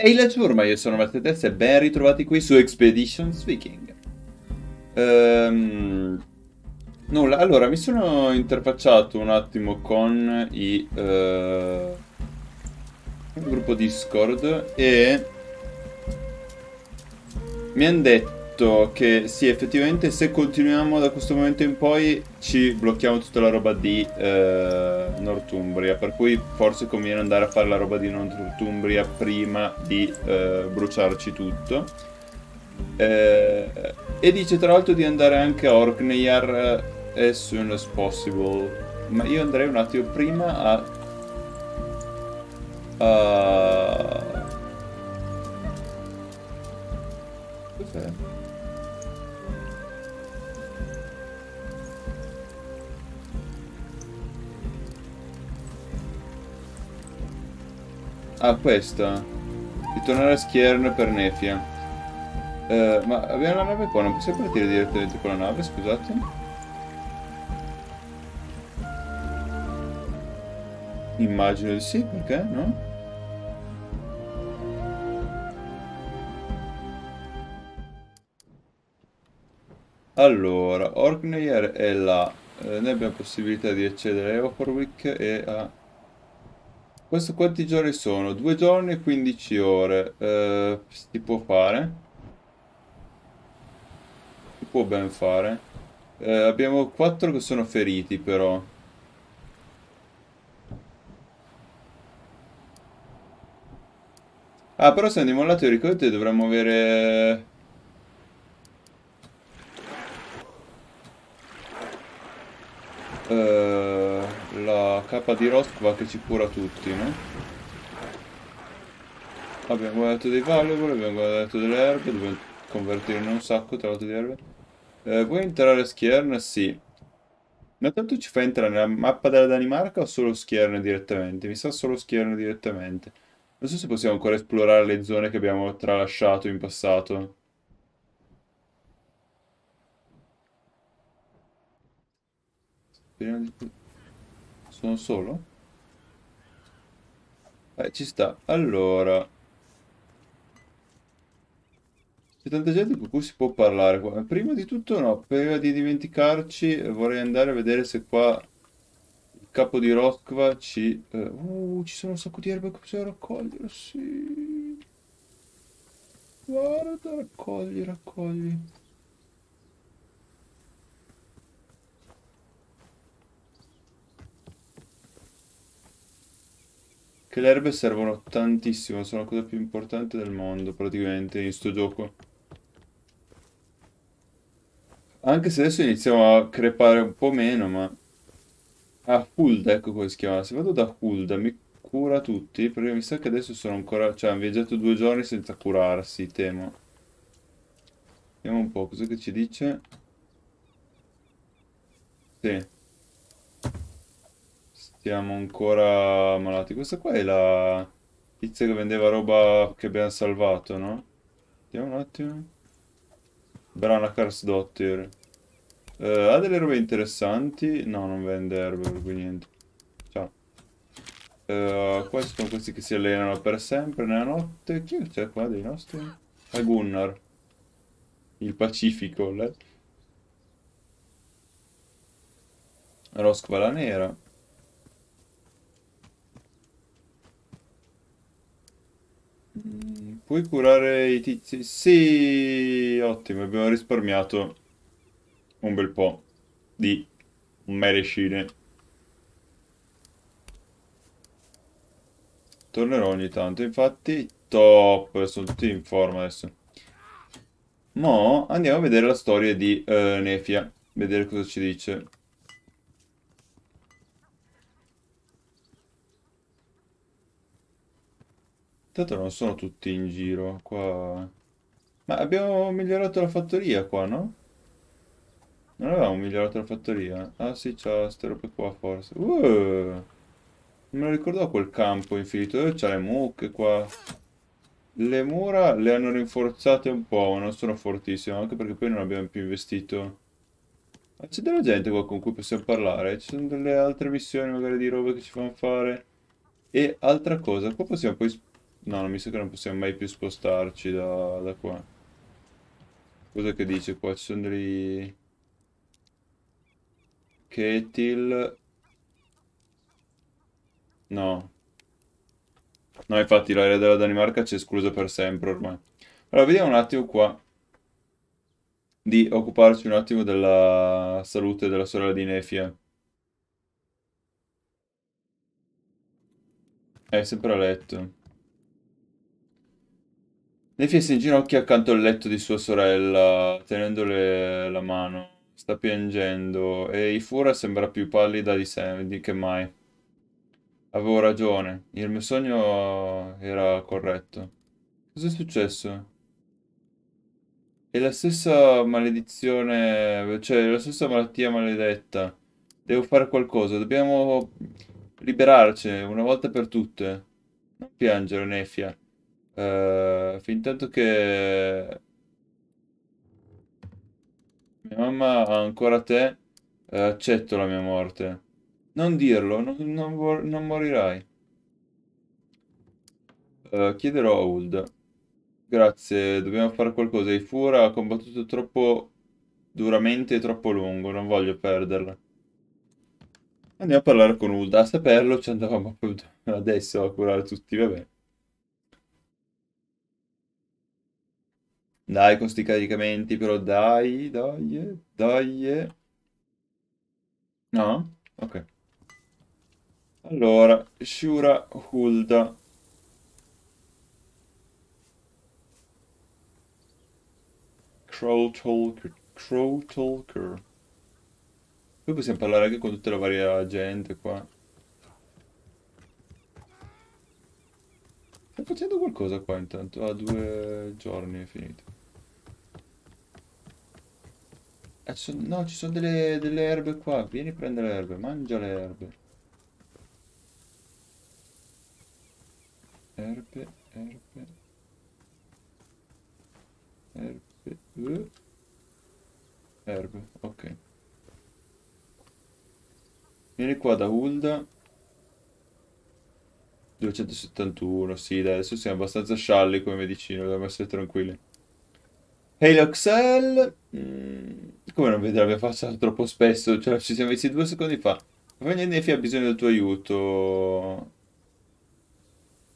Ehi il ciurma, io sono Matteo Tess e ben ritrovati qui su Expedition Speaking. Ehm, nulla, allora mi sono interfacciato un attimo con i, uh, eh, il gruppo Discord e mi hanno detto detto che sì, effettivamente se continuiamo da questo momento in poi ci blocchiamo tutta la roba di eh, Northumbria, per cui forse conviene andare a fare la roba di Northumbria prima di eh, bruciarci tutto. Eh, e dice tra l'altro di andare anche a Orkneyar eh, as soon as possible. Ma io andrei un attimo prima a... a Ah, questa. Ritornare a Schiern per Nefia. Eh, ma abbiamo la nave qua, non possiamo partire direttamente con la nave, scusate. Immagino di sì, perché no? Allora, Orkneyr è là. Eh, noi abbiamo possibilità di accedere a Evaporwick e a questo quanti giorni sono? Due giorni e 15 ore. Eh, si può fare? Si può ben fare. Eh, abbiamo quattro che sono feriti però. Ah, però se andiamo al lato ricordate dovremmo avere... Eh... K di Rotkva che ci cura tutti, no? Abbiamo guardato dei valuable, abbiamo guardato delle erbe, dobbiamo convertirne un sacco tra l'altro di erbe. Eh, vuoi entrare a Skiern? Sì. Ma tanto ci fa entrare nella mappa della Danimarca o solo Skiern direttamente? Mi sa solo Skiern direttamente. Non so se possiamo ancora esplorare le zone che abbiamo tralasciato in passato. Speriamo di... Sono solo? Eh, ci sta. Allora. C'è tanta gente con cui si può parlare qua. Prima di tutto no, prima di dimenticarci vorrei andare a vedere se qua il capo di Roskva ci... Eh, uh, ci sono un sacco di erbe che possiamo raccogliere, sì. Guarda, raccogli, raccogli. Che le erbe servono tantissimo, sono la cosa più importante del mondo praticamente in sto gioco. Anche se adesso iniziamo a crepare un po' meno, ma... Ah, Hulda, ecco come si chiama. Se vado da Hulda mi cura tutti, perché mi sa che adesso sono ancora... Cioè, hanno viaggiato due giorni senza curarsi, temo. Vediamo un po' cosa che ci dice. Sì. Siamo ancora malati. Questa qua è la tizia che vendeva roba che abbiamo salvato, no? Vediamo un attimo. Brana Cars Dotter. Uh, ha delle robe interessanti. No, non vende erbe, per cui niente. Ciao. Uh, eh, questi sono questi che si allenano per sempre nella notte. Chi c'è qua dei nostri? È Gunnar. Il Pacifico. Le... Roskva la nera. Puoi curare i tizi? Sì, ottimo, abbiamo risparmiato un bel po' di medicine. Tornerò ogni tanto, infatti, top, sono tutti in forma adesso. Mo' andiamo a vedere la storia di uh, Nefia, vedere cosa ci dice. Tanto non sono tutti in giro qua. Ma abbiamo migliorato la fattoria qua, no? Non avevamo migliorato la fattoria? Ah sì, c'è queste robe qua forse. Uh, non me lo ricordavo quel campo infinito. Dove c'ha le mucche qua? Le mura le hanno rinforzate un po', ma non sono fortissime, anche perché poi non abbiamo più investito. Ma c'è della gente qua con cui possiamo parlare? Ci sono delle altre missioni magari di robe che ci fanno fare? E altra cosa, qua possiamo poi No, non mi sa che non possiamo mai più spostarci da, da qua. Cosa che dice qua? Ci sono dei... Ketil... No. No, infatti l'area della Danimarca ci è esclusa per sempre ormai. Allora, vediamo un attimo qua di occuparci un attimo della salute della sorella di Nefia. È sempre a letto. Nefia si inginocchia accanto al letto di sua sorella, tenendole la mano. Sta piangendo e Ifura sembra più pallida di, di che mai. Avevo ragione, il mio sogno era corretto. Cos'è successo? È la stessa maledizione, cioè la stessa malattia maledetta. Devo fare qualcosa, dobbiamo liberarci una volta per tutte. Non piangere, Nefia. Uh, eh, fintanto che mia mamma ha ancora te, uh, accetto la mia morte. Non dirlo, non, non, non morirai. Uh, chiederò a Uld Grazie, dobbiamo fare qualcosa. Il Fura ha combattuto troppo duramente e troppo lungo, non voglio perderla. Andiamo a parlare con Uld A saperlo ci andavamo adesso a curare tutti, vabbè. Dai con sti caricamenti però, dai, dai, dai. No? Ok. Allora, Shura Hulda. Crow Talker. Crow Talker. Poi possiamo parlare anche con tutta la varia gente qua. Sto facendo qualcosa qua intanto, a due giorni è finito. Eh, ci no, ci sono delle, delle erbe qua, vieni a prendere le erbe, mangia le erbe. Erbe, erbe. Erbe, uh. Erbe, ok. Vieni qua da Hulda. 271, sì, dai, adesso siamo abbastanza scialli come medicina, dobbiamo essere tranquilli. Halo XL, mm, come non vedi la mia faccia troppo spesso, cioè ci siamo visti due secondi fa. Fagna Nefi ha bisogno del tuo aiuto.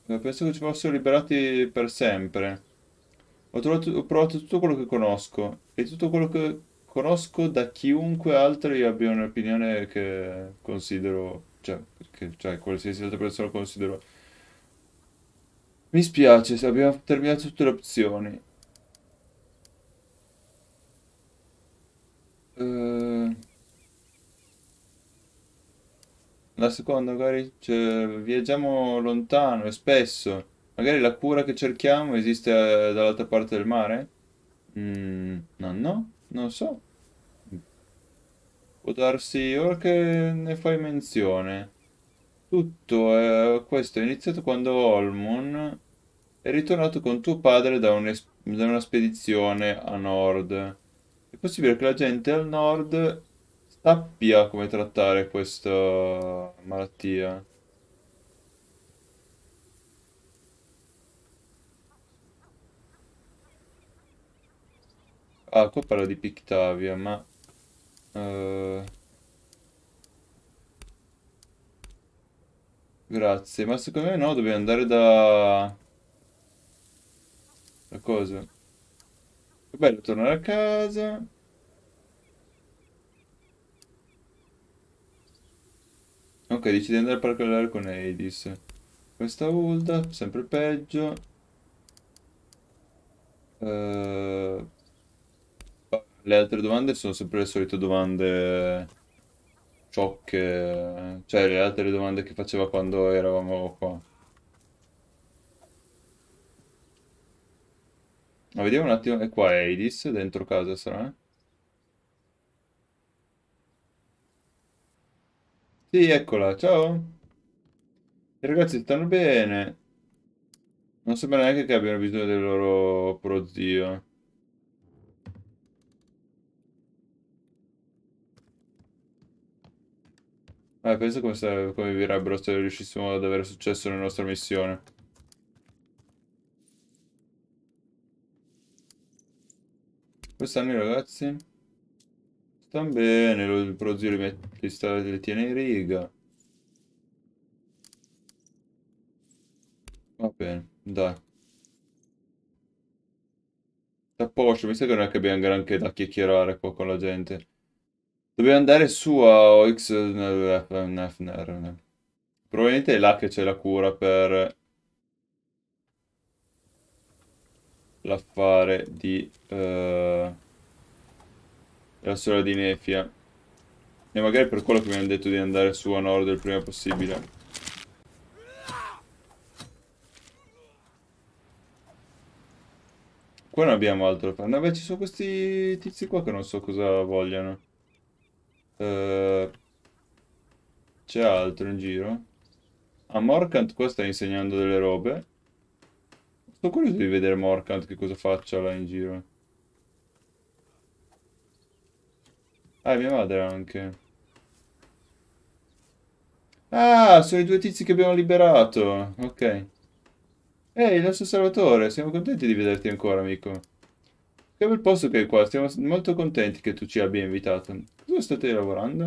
Eh, penso che ci fossero liberati per sempre. Ho, trovato, ho provato tutto quello che conosco e tutto quello che conosco da chiunque altro io abbia un'opinione che considero, cioè, che, cioè qualsiasi altra persona considero mi spiace se abbiamo terminato tutte le opzioni. Eh, la seconda, magari cioè, viaggiamo lontano e spesso. Magari la cura che cerchiamo esiste eh, dall'altra parte del mare? Mm, no, no, non so. Può darsi ora che ne fai menzione. Tutto eh, questo è iniziato quando Olmon è ritornato con tuo padre da, un da, una spedizione a nord. È possibile che la gente al nord sappia come trattare questa malattia. Ah, qua parla di Pictavia, ma... Uh... Grazie, ma secondo me no, dobbiamo andare da... Da cosa? È bello tornare a casa. Ok, decidi di andare a parlare con Edis. Questa Ulda, sempre peggio. Uh... Le altre domande sono sempre le solite domande ciò eh, cioè le altre domande che faceva quando eravamo qua. Ma vediamo un attimo, e qua è Edis dentro casa sarà? Sì, eccola, ciao! I ragazzi stanno bene. Non sembra neanche che abbiano bisogno del loro prozio. Ah, penso come, se, come vivrebbero se riuscissimo ad avere successo nella nostra missione. Come stanno i ragazzi? Stanno bene, lo, il prozio li, met, li, sta, li tiene in riga. Va bene, dai. Da posto, mi sa che non è che abbiamo granché da chiacchierare qua con la gente. Dobbiamo andare su a OX... Probabilmente è là che c'è la cura per l'affare di... Uh, la sola di Nefia. E magari per quello che mi hanno detto di andare su a nord il prima possibile. Qua non abbiamo altro da fare. No, beh, ci sono questi tizi qua che non so cosa vogliano. Eh, c'è altro in giro? A ah, Morcant qua sta insegnando delle robe. Sto curioso di vedere Morcant che cosa faccia là in giro. Ah, mia madre anche. Ah, sono i due tizi che abbiamo liberato. Ok. Ehi, hey, il nostro salvatore, siamo contenti di vederti ancora, amico. Che bel posto che hai qua, siamo molto contenti che tu ci abbia invitato. Dove state lavorando?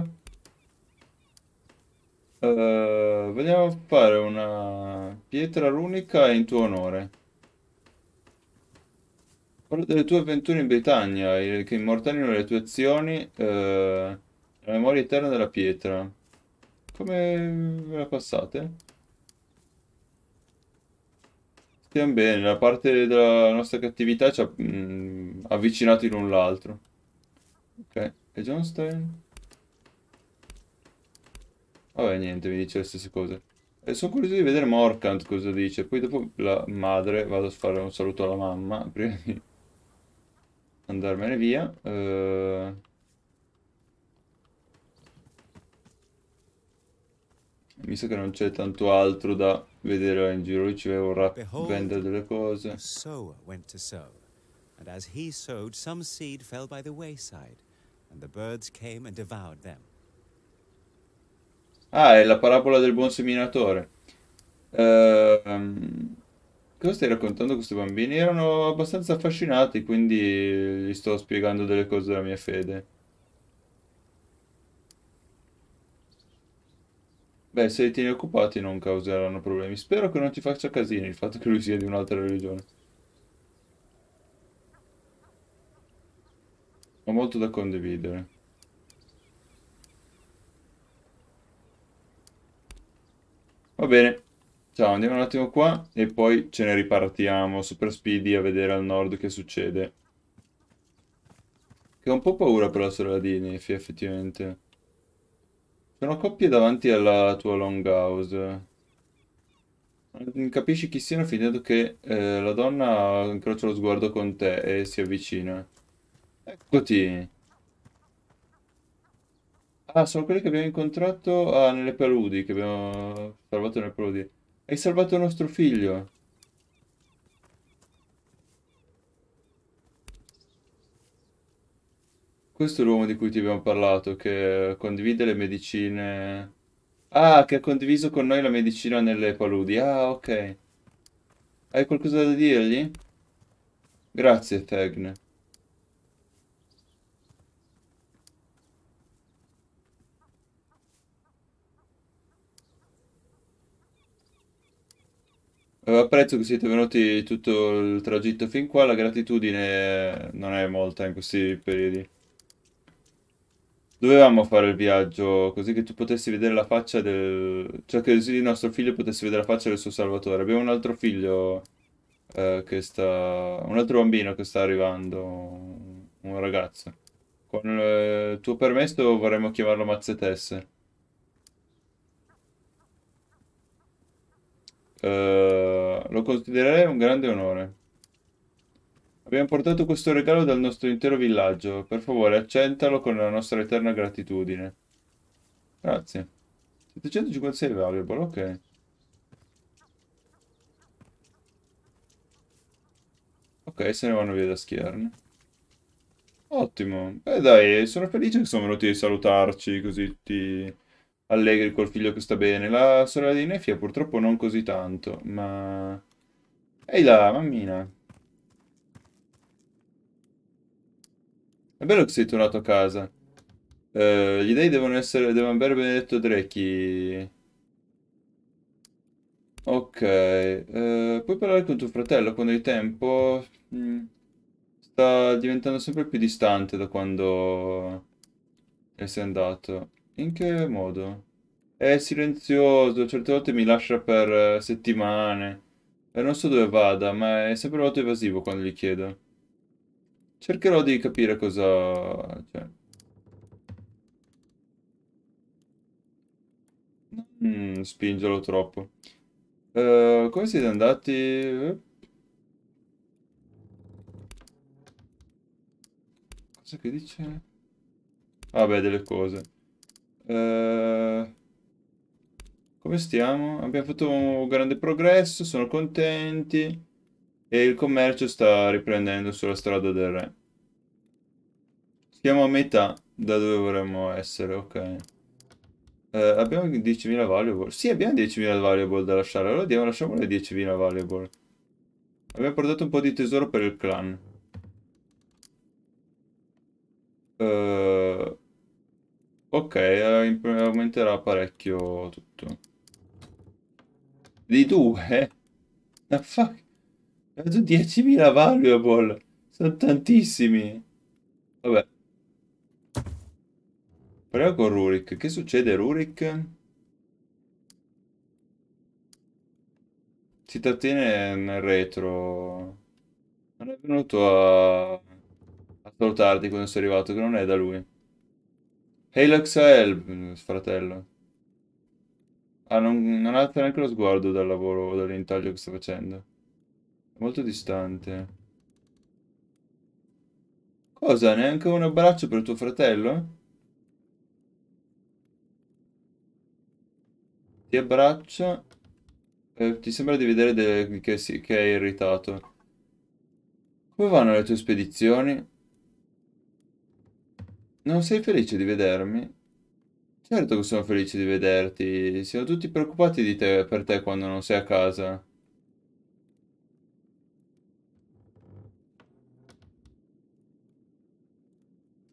Uh, vogliamo fare una pietra runica in tuo onore. Parlo delle tue avventure in Britannia, che immortalino le tue azioni, uh, eh, la memoria eterna della pietra. Come ve la passate? Stiamo bene, la parte della nostra cattività ci ha mh, mm, avvicinato l'un l'altro. Ok. E Johnstein? Vabbè, niente, mi dice le stesse cose. E sono curioso di vedere Morkant cosa dice. Poi dopo la madre, vado a fare un saluto alla mamma, prima di andarmene via. Uh... Mi sa che non c'è tanto altro da vedere in giro, lui ci vorrà vendere delle cose. Sower went to sow, and as he sowed, some seed fell by the wayside and the birds came and devoured them. Ah, è la parabola del buon seminatore. Uh, cosa stai raccontando a questi bambini? Erano abbastanza affascinati, quindi gli sto spiegando delle cose della mia fede. Beh, se li tieni occupati non causeranno problemi. Spero che non ti faccia casino il fatto che lui sia di un'altra religione. Ho molto da condividere. Va bene. Ciao, andiamo un attimo qua e poi ce ne ripartiamo super speedy a vedere al nord che succede. Che ho un po' paura per la sorella di Nefi, effettivamente. Sono coppie davanti alla tua longhouse. Non capisci chi siano finendo che eh, la donna incrocia lo sguardo con te e si avvicina. Tutti. Ah, sono quelli che abbiamo incontrato ah, nelle paludi, che abbiamo salvato nelle paludi. Hai salvato nostro figlio. Questo è l'uomo di cui ti abbiamo parlato, che condivide le medicine... Ah, che ha condiviso con noi la medicina nelle paludi. Ah, ok. Hai qualcosa da dirgli? Grazie, Tegne. Apprezzo che siete venuti tutto il tragitto fin qua, la gratitudine non è molta in questi periodi. Dovevamo fare il viaggio così che tu potessi vedere la faccia del... cioè che il nostro figlio potesse vedere la faccia del suo salvatore. Abbiamo un altro figlio eh, che sta... un altro bambino che sta arrivando, un ragazzo. Con il eh, tuo permesso vorremmo chiamarlo Mazzetesse. Eh, lo considererei un grande onore. Abbiamo portato questo regalo dal nostro intero villaggio. Per favore, accentalo con la nostra eterna gratitudine. Grazie. 756 valuable, ok. Ok, se ne vanno via da schierne. Ottimo. Beh dai, sono felice che sono venuti a salutarci così ti... Allegri col figlio che sta bene. La sorella di Nefia purtroppo non così tanto, ma... Ehi là, mammina. È bello che sei tornato a casa. Uh, gli dei devono essere... devono aver benedetto Drecchi. Ok. Uh, puoi parlare con tuo fratello quando hai tempo? Mm. Sta diventando sempre più distante da quando... E sei andato. In che modo? È silenzioso, certe volte mi lascia per eh, settimane. E non so dove vada, ma è sempre molto evasivo quando gli chiedo. Cercherò di capire cosa... Cioè... Mm, spingerlo troppo. Uh, come siete andati? Cosa che dice? Vabbè, ah, delle cose. Eh, come stiamo? Abbiamo fatto un grande progresso, sono contenti e il commercio sta riprendendo sulla strada del re. Siamo a metà da dove vorremmo essere, ok. Uh, abbiamo 10.000 valuable. Sì, abbiamo 10.000 valuable da lasciare. Allora diamo, lasciamo le 10.000 valuable. Abbiamo portato un po' di tesoro per il clan. Uh, Ok, eh, aumenterà parecchio tutto. Di due? Ma fuck? 10.000 valuable! Sono tantissimi! Vabbè. Parliamo con Rurik. Che succede, Rurik? Si trattiene nel retro. Non è venuto a... a salutarti quando sei arrivato, che non è da lui. Halox Help, fratello. Ah, non, non alza neanche lo sguardo dal lavoro o dall'intaglio che sta facendo. È molto distante. Cosa? Neanche un abbraccio per tuo fratello? Ti abbraccio. Eh, ti sembra di vedere che, si, che è irritato. Come vanno le tue spedizioni? Non sei felice di vedermi? Certo che sono felice di vederti. Siamo tutti preoccupati di te, per te quando non sei a casa.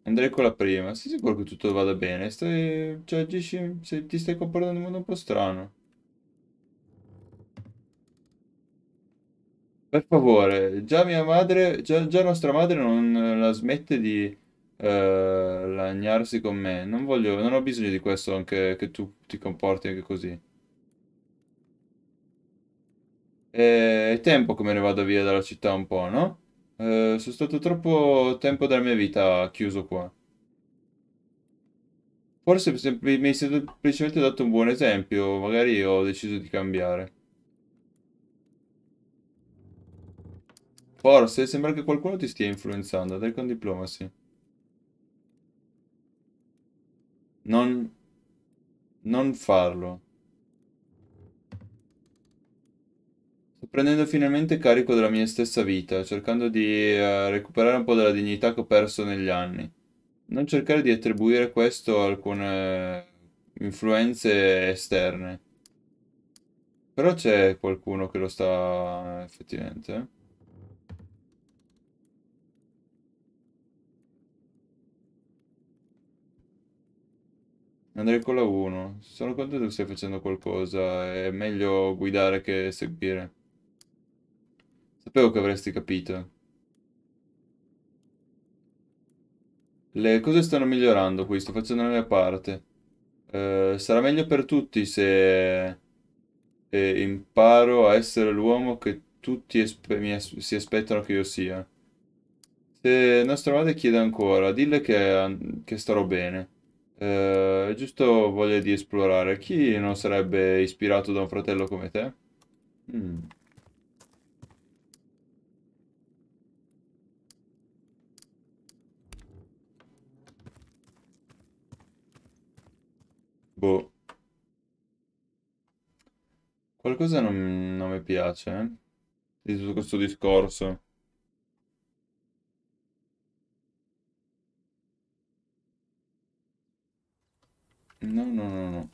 Andrei con la prima. Sei sicuro che tutto vada bene? Stai... Cioè, agisci... Se ti stai comportando in modo un po' strano. Per favore, già mia madre... Già, già nostra madre non eh, la smette di eh, lagnarsi con me. Non voglio, non ho bisogno di questo anche che tu ti comporti anche così. È tempo che me ne vado via dalla città un po', no? Eh, sono stato troppo tempo della mia vita chiuso qua. Forse mi hai semplicemente dato un buon esempio, magari ho deciso di cambiare. Forse sembra che qualcuno ti stia influenzando, dai con diplomacy. Non... Non farlo. Sto prendendo finalmente carico della mia stessa vita, cercando di uh, recuperare un po' della dignità che ho perso negli anni. Non cercare di attribuire questo a alcune influenze esterne. Però c'è qualcuno che lo sta effettivamente. Eh? Andrei con la 1. Sono contento che stai facendo qualcosa. È meglio guidare che seguire. Sapevo che avresti capito. Le cose stanno migliorando qui. Sto facendo la mia parte. Eh, sarà meglio per tutti se... E eh, imparo a essere l'uomo che tutti as si aspettano che io sia. Se nostra madre chiede ancora, dille che, che starò bene. Eh, giusto voglia di esplorare. Chi non sarebbe ispirato da un fratello come te? Mm. Boh. Qualcosa non, non mi piace, eh? Di tutto questo discorso. No, no, no, no.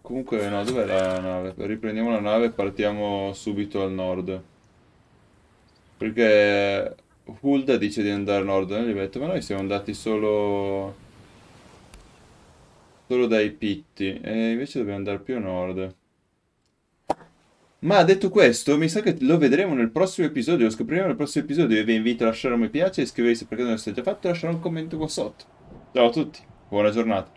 Comunque, no, dov'è la nave? Riprendiamo la nave e partiamo subito al nord. Perché Hulda dice di andare a nord, gli eh, ho detto, ma noi siamo andati solo... Solo dai pitti, e invece dobbiamo andare più a nord. Ma detto questo, mi sa che lo vedremo nel prossimo episodio, lo scopriremo nel prossimo episodio. Io vi invito a lasciare un mi piace, iscrivervi se perché non lo già fatto e lasciare un commento qua sotto. Ciao a tutti, buona giornata.